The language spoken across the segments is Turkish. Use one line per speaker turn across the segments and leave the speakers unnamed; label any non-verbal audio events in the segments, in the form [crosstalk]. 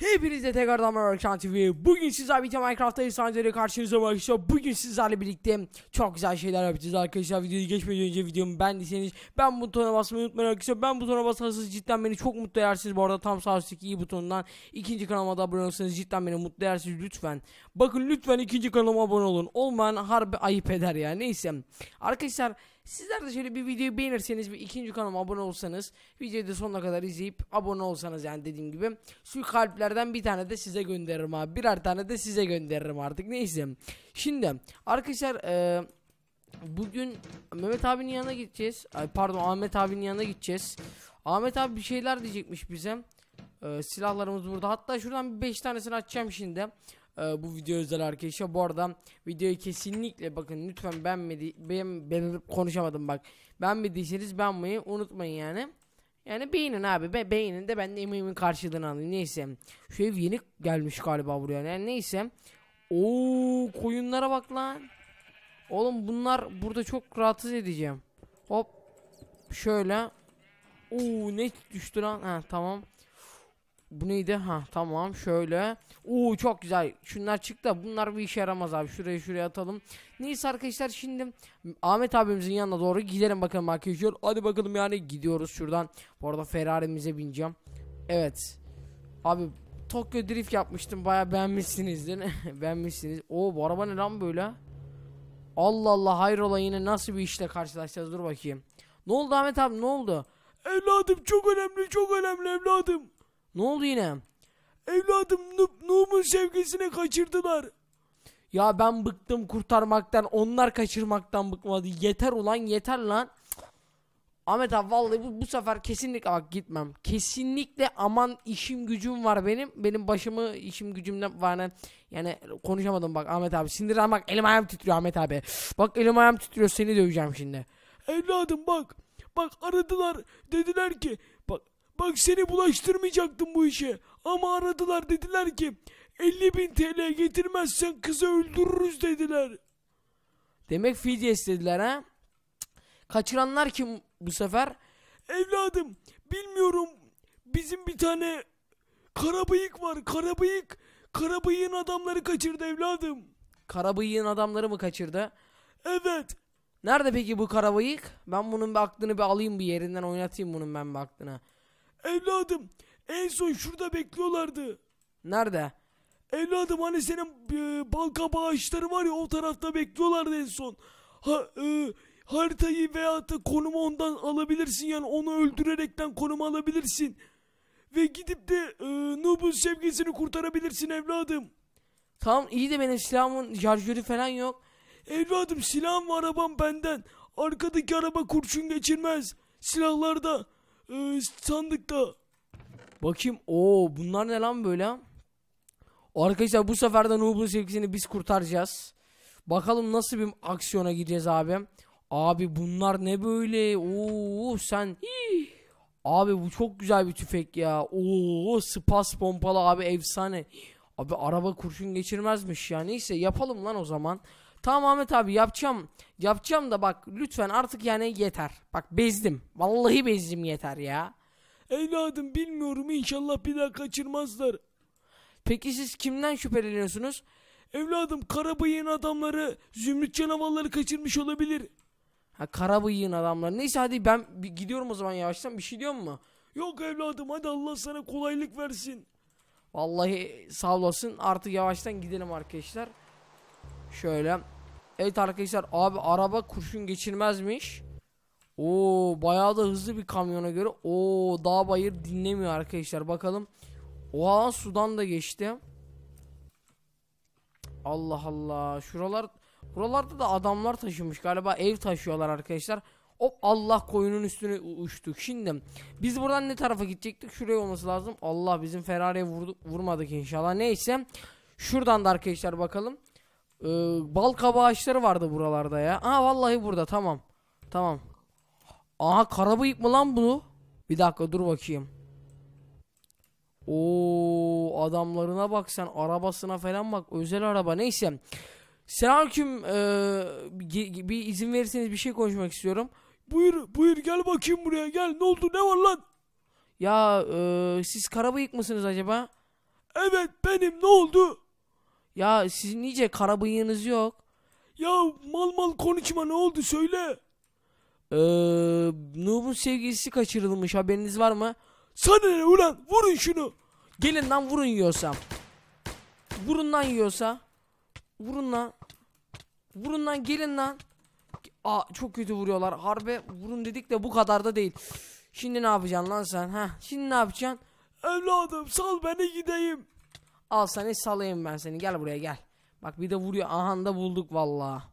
Hepinize tekrardan merhaba Ekran TV. Bugün sizler birlikte Minecraft'ta insanları karşınızda arkadaşlar. Bugün sizlerle birlikte çok güzel şeyler yapacağız arkadaşlar. Videoyu geçmeden önce videomu beğendiyseniz ben butona basmayı unutmayın arkadaşlar. Ben butona basarsanız cidden beni çok mutlu edersiniz. Bu arada tam sağ üstteki iyi butonundan ikinci kanalıma da abone olursanız cidden beni mutlu edersiniz lütfen. Bakın lütfen ikinci kanalıma abone olun. Olmayan harbi ayıp eder ya. Neyse. Arkadaşlar sizler de şöyle bir videoyu beğenirseniz ve ikinci kanalıma abone olsanız videoyu da sonuna kadar izleyip abone olsanız yani dediğim gibi şu kalplerden bir tane de size gönderirim abi. Birer tane de size gönderirim artık. Neyse. Şimdi arkadaşlar eee Bugün Mehmet abinin yanına gideceğiz. Ay pardon Ahmet abinin yanına gideceğiz. Ahmet abi bir şeyler diyecekmiş bize. Ee, silahlarımız burada. Hatta şuradan 5 tanesini açacağım şimdi e, bu video özel arkadaşlar. Bu arada videoyu kesinlikle bakın lütfen beğenmedi ben ben konuşamadım bak. Beğenmediyseniz beğenmeyi unutmayın yani. Yani beğenin abi. Be beğenin de ben de emeğimin karşılığını alayım. Neyse. Şu ev yeni gelmiş galiba buraya. Yani neyse. Oo koyunlara bak lan. Oğlum bunlar burada çok rahatsız edeceğim. Hop. Şöyle. Oo ne düştü lan? Ha tamam. Bu neydi? Ha tamam şöyle. uuu çok güzel. Şunlar çıktı da bunlar bir işe yaramaz abi. Şuraya şuraya atalım. Neyse arkadaşlar şimdi Ahmet abimizin yanına doğru gidelim bakalım arkadaşlar. Hadi bakalım yani gidiyoruz şuradan. Bu arada Ferrari'mize bineceğim. Evet. Abi Tokyo Drift yapmıştım. Baya beğenmişsinizdir. [laughs] beğenmişsiniz. Oo bu araba ne lan böyle? Allah Allah hayrola yine nasıl bir işle karşılaşacağız dur bakayım. Ne oldu Ahmet abi ne oldu?
Evladım çok önemli çok önemli evladım.
Ne oldu yine?
Evladım Noob'un sevgisini kaçırdılar.
Ya ben bıktım kurtarmaktan. Onlar kaçırmaktan bıkmadı. Yeter ulan yeter lan. Ahmet abi vallahi bu, bu sefer kesinlikle bak gitmem. Kesinlikle aman işim gücüm var benim. Benim başımı işim gücümden var. Yani, yani konuşamadım bak Ahmet abi. Sindiren bak elim ayağım titriyor Ahmet abi. Bak elim ayağım titriyor seni döveceğim şimdi.
Evladım bak. Bak aradılar. Dediler ki Bak seni bulaştırmayacaktım bu işe. Ama aradılar dediler ki 50 bin TL getirmezsen kızı öldürürüz dediler.
Demek fidye istediler ha? Kaçıranlar kim bu sefer?
Evladım bilmiyorum bizim bir tane karabıyık var karabıyık. Karabıyığın adamları kaçırdı evladım.
Karabıyığın adamları mı kaçırdı? Evet. Nerede peki bu karabıyık? Ben bunun bir aklını bir alayım bir yerinden oynatayım bunun ben bir aklını.
Evladım en son şurada bekliyorlardı. Nerede? Evladım hani senin e, bal kabağı var ya o tarafta bekliyorlardı en son. Ha, e, haritayı veya da konumu ondan alabilirsin yani onu öldürerekten konumu alabilirsin. Ve gidip de e, Noob'un sevgisini kurtarabilirsin evladım. Tamam iyi de benim silahımın şarjörü falan yok. Evladım silahım ve arabam benden. Arkadaki araba kurşun geçirmez. Silahlarda sandıkta.
Bakayım. Oo bunlar ne lan böyle? Arkadaşlar bu sefer de Noob'un sevgisini biz kurtaracağız. Bakalım nasıl bir aksiyona gideceğiz abi. Abi bunlar ne böyle? Oo sen. Abi bu çok güzel bir tüfek ya. Oo spas pompalı abi efsane. Abi araba kurşun geçirmezmiş ya. Neyse yapalım lan o zaman. Tamam Ahmet abi yapacağım. Yapacağım da bak lütfen artık yani yeter. Bak bezdim. Vallahi bezdim yeter ya.
Evladım bilmiyorum inşallah bir daha kaçırmazlar. Peki siz kimden şüpheleniyorsunuz? Evladım karabıyığın adamları zümrüt Canavalları kaçırmış olabilir.
Ha karabıyığın adamları. Neyse hadi ben gidiyorum o zaman yavaştan bir şey diyor mu? Yok evladım hadi Allah sana kolaylık versin. Vallahi sağ olasın artık yavaştan gidelim arkadaşlar. Şöyle. Evet arkadaşlar abi araba kurşun geçirmezmiş. Oo bayağı da hızlı bir kamyona göre. Oo dağ bayır dinlemiyor arkadaşlar. Bakalım. Oha sudan da geçti. Allah Allah. Şuralar buralarda da adamlar taşımış galiba ev taşıyorlar arkadaşlar. Hop Allah koyunun üstüne uçtuk. Şimdi biz buradan ne tarafa gidecektik? Şuraya olması lazım. Allah bizim Ferrari'ye vurmadık inşallah. Neyse. Şuradan da arkadaşlar bakalım. Ee, bal kabağı ağaçları vardı buralarda ya. Aa vallahi burada tamam. Tamam. Aha karabıyık mı lan bunu? Bir dakika dur bakayım. Oo adamlarına bak sen arabasına falan bak özel araba neyse. Selamünaleyküm ee, bir izin verirseniz bir şey konuşmak istiyorum. Buyur buyur gel bakayım buraya gel ne oldu ne var lan? Ya e, siz karabıyık mısınız acaba?
Evet benim ne oldu? Ya siz iyice kara bıyığınız yok. Ya mal mal konuşma ne oldu söyle. Ee, Noob'un
sevgilisi kaçırılmış haberiniz var mı? Sana ne ulan vurun şunu. Gelin lan vurun yiyorsam. Vurun lan yiyorsa. Vurun lan. Vurun lan gelin lan. Aa çok kötü vuruyorlar. Harbe vurun dedik de bu kadar da değil. Şimdi ne yapacaksın lan sen? Ha? Şimdi ne yapacaksın? Evladım sal beni gideyim. Al seni salayım ben seni gel buraya gel. Bak bir de vuruyor ahanda bulduk valla.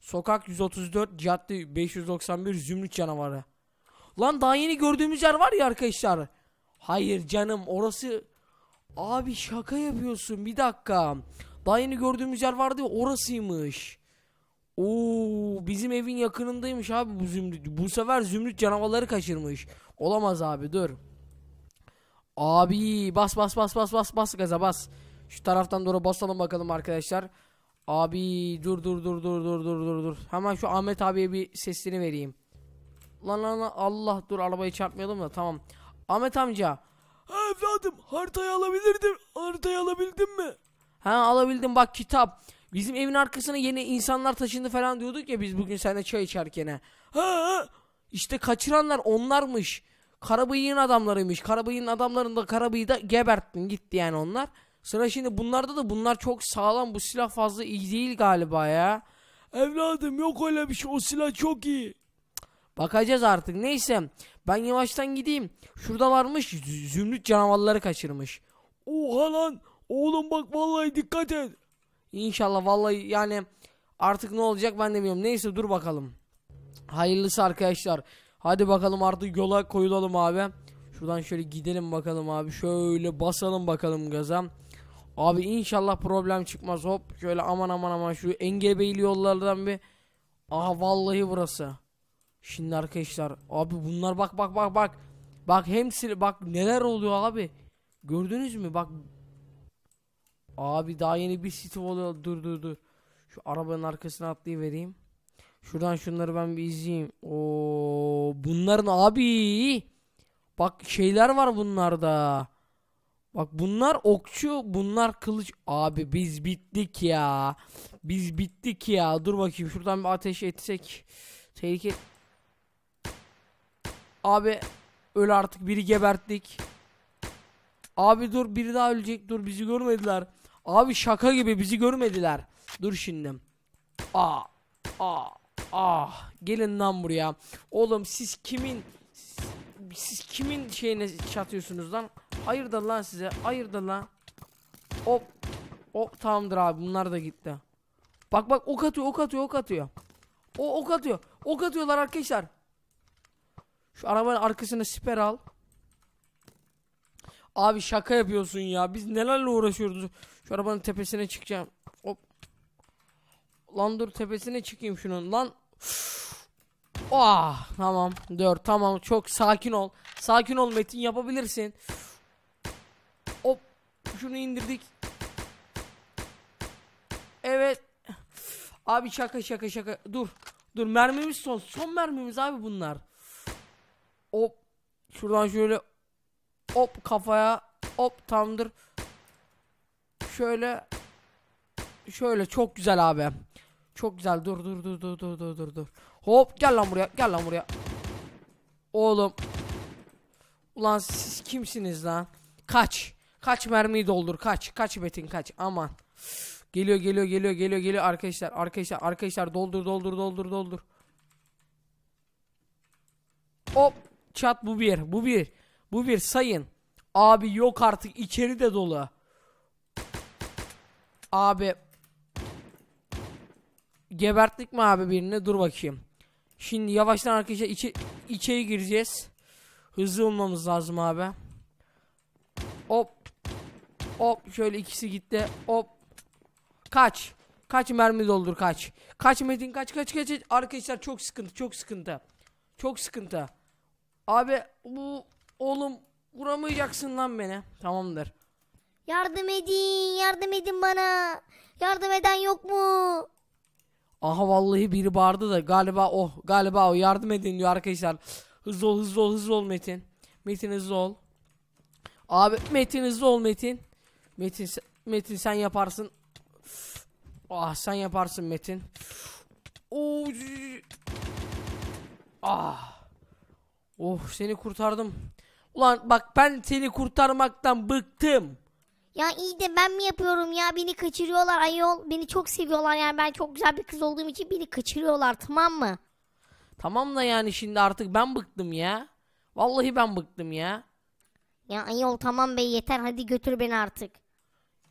Sokak 134 cadde 591 zümrüt canavarı. Lan daha yeni gördüğümüz yer var ya arkadaşlar. Hayır canım orası... Abi şaka yapıyorsun bir dakika. Daha yeni gördüğümüz yer vardı ya orasıymış. Oo bizim evin yakınındaymış abi bu zümrüt. Bu sefer zümrüt canavarları kaçırmış. Olamaz abi dur. Abi bas bas bas bas bas bas gaza bas. Şu taraftan doğru basalım bakalım arkadaşlar. Abi dur dur dur dur dur dur dur dur. Hemen şu Ahmet abiye bir sesini vereyim. Lan lan lan Allah dur arabayı çarpmayalım da tamam. Ahmet amca. Ha evladım haritayı alabilirdim. Haritayı alabildim mi? Ha alabildim bak kitap. Bizim evin arkasına yeni insanlar taşındı falan diyorduk ya biz bugün seninle çay içerken. Ha, ha. İşte kaçıranlar onlarmış. Karabıyık'ın adamlarıymış. Karabıyık'ın adamlarını da Karabıyık'ı da geberttin gitti yani onlar. Sıra şimdi bunlarda da bunlar çok sağlam. Bu silah fazla iyi değil galiba ya. Evladım yok öyle bir şey. O silah çok iyi. Bakacağız artık. Neyse ben yavaştan gideyim. Şurada varmış zümrüt canavarları kaçırmış. Oha lan. Oğlum bak vallahi dikkat et. İnşallah vallahi yani artık ne olacak ben de bilmiyorum. Neyse dur bakalım. Hayırlısı arkadaşlar. Hadi bakalım artık yola koyulalım abi. Şuradan şöyle gidelim bakalım abi. Şöyle basalım bakalım gaza. Abi inşallah problem çıkmaz. Hop şöyle aman aman aman şu engebeli yollardan bir. Aha vallahi burası. Şimdi arkadaşlar abi bunlar bak bak bak bak. Bak hemsi bak neler oluyor abi. Gördünüz mü bak. Abi daha yeni bir Steve oluyor. Dur dur dur. Şu arabanın arkasına atlayıvereyim. Şuradan şunları ben bir izleyeyim. O, bunların abi. Bak şeyler var bunlarda. Bak bunlar okçu, bunlar kılıç. Abi biz bittik ya. Biz bittik ya. Dur bakayım şuradan bir ateş etsek. Tehlike. Abi öl artık biri geberttik. Abi dur biri daha ölecek. Dur bizi görmediler. Abi şaka gibi bizi görmediler. Dur şimdi. Aa. Aa. Ah gelin lan buraya. Oğlum siz kimin siz kimin şeyine çatıyorsunuz lan? Hayırdır lan size? Hayırdır lan? Hop. Hop tamamdır abi bunlar da gitti. Bak bak ok atıyor ok atıyor ok atıyor. O ok atıyor. Ok atıyorlar arkadaşlar. Şu arabanın arkasına siper al. Abi şaka yapıyorsun ya. Biz nelerle uğraşıyoruz. Şu arabanın tepesine çıkacağım. Hop. Lan dur tepesine çıkayım şunun. Lan Ah tamam 4 tamam çok sakin ol. Sakin ol Metin yapabilirsin. Hop şunu indirdik. Evet. Abi şaka şaka şaka. Dur. Dur mermimiz son. Son mermimiz abi bunlar. Hop. Şuradan şöyle hop kafaya hop tamdır. Şöyle şöyle çok güzel abi. Çok güzel. Dur dur dur dur dur dur dur dur. Hop gel lan buraya. Gel lan buraya. Oğlum. Ulan siz kimsiniz lan? Kaç. Kaç mermiyi doldur. Kaç. Kaç Betin kaç. Aman. Geliyor geliyor geliyor geliyor geliyor arkadaşlar. Arkadaşlar arkadaşlar doldur doldur doldur doldur. Hop. Çat bu bir. Bu bir. Bu bir sayın. Abi yok artık içeri de dolu. Abi Geberttik mi abi birini? Dur bakayım. Şimdi yavaştan arkadaşlar içe, içeye gireceğiz. Hızlı olmamız lazım abi. Hop. Hop şöyle ikisi gitti. Hop. Kaç. Kaç mermi doldur kaç. Kaç metin kaç kaç kaç. Arkadaşlar çok sıkıntı çok sıkıntı. Çok sıkıntı. Abi bu oğlum vuramayacaksın lan beni. Tamamdır.
Yardım edin yardım edin bana. Yardım eden yok mu?
Aha vallahi biri bağırdı da galiba o oh, galiba o oh, yardım edin diyor arkadaşlar. Hızlı ol hızlı ol hızlı ol Metin. Metin hızlı ol. Abi Metin hızlı ol Metin. Metin Metin sen yaparsın. Ah sen yaparsın Metin. Ah. Oh seni kurtardım. Ulan bak ben seni kurtarmaktan bıktım. Ya iyi de ben mi yapıyorum ya beni kaçırıyorlar ayol. Beni çok seviyorlar yani ben çok güzel bir kız olduğum için beni kaçırıyorlar tamam mı? Tamam da yani şimdi artık ben bıktım ya. Vallahi ben bıktım ya. Ya ayol tamam be yeter hadi götür beni artık.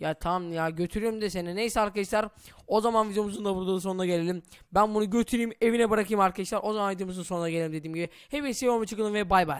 Ya tamam ya götürüyorum de seni. Neyse arkadaşlar o zaman videomuzun da burada sonuna gelelim. Ben bunu götüreyim evine bırakayım arkadaşlar. O zaman videomuzun sonuna gelelim dediğim gibi. Hepinizi seviyorum çıkın ve bay bay.